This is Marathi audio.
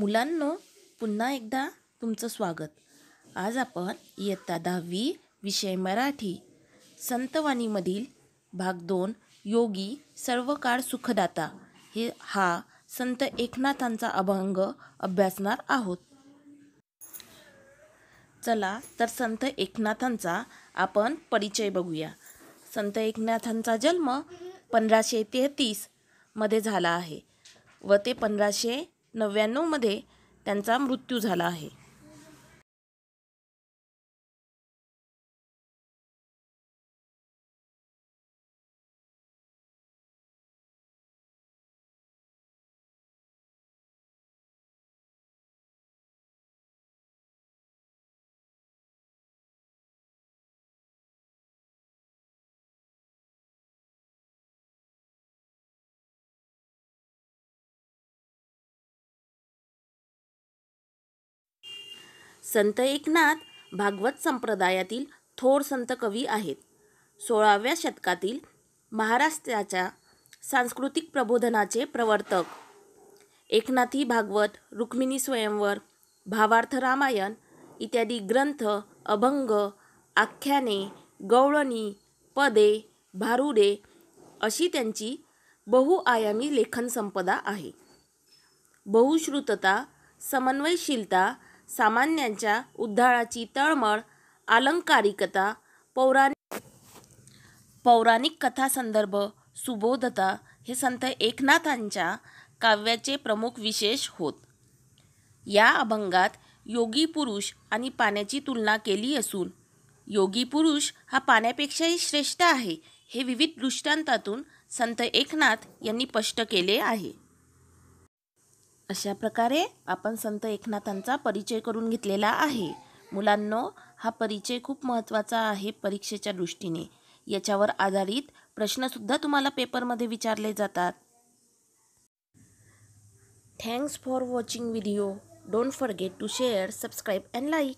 मुलांनो पुन्हा एकदा तुमचं स्वागत आज आपण इयत्ता दहावी विषय मराठी संतवाणीमधील भाग दोन योगी सर्व काळ सुखदाता हे हा संत एकनाथांचा अभंग अभ्यासणार आहोत चला तर संत एकनाथांचा आपण परिचय बघूया संत एकनाथांचा जन्म पंधराशे तेहतीसमध्ये झाला आहे व ते पंधराशे नव्याण्णवमध्ये त्यांचा मृत्यू झाला आहे संत एकनाथ भागवत संप्रदायातील थोर संत कवी आहेत सोळाव्या शतकातील महाराष्ट्राच्या सांस्कृतिक प्रबोधनाचे प्रवर्तक एकनाथी भागवत रुक्मिणी स्वयंवर भावार्थ रामायण इत्यादी ग्रंथ अभंग आख्याने गवळणी पदे भारुडे अशी त्यांची बहुआयामी लेखन संपदा आहे बहुश्रुतता समन्वयशीलता सामान्यांच्या उद्धाराची तळमळ आलंकारिकता पौराणिक पौराणिक कथासंदर्भ सुबोधता हे संत एकनाथांच्या काव्याचे प्रमुख विशेष होत या अभंगात योगी पुरुष आणि पाण्याची तुलना केली असून योगी पुरुष हा पाण्यापेक्षाही श्रेष्ठ आहे हे विविध दृष्टांतातून संत एकनाथ यांनी स्पष्ट केले आहे अशा प्रकारे आपण संत एकनाथांचा परिचय करून घेतलेला आहे मुलांनो हा परिचय खूप महत्त्वाचा आहे परीक्षेच्या दृष्टीने याच्यावर आधारित प्रश्नसुद्धा तुम्हाला पेपरमध्ये विचारले जातात thanks for watching video don't forget to share subscribe and like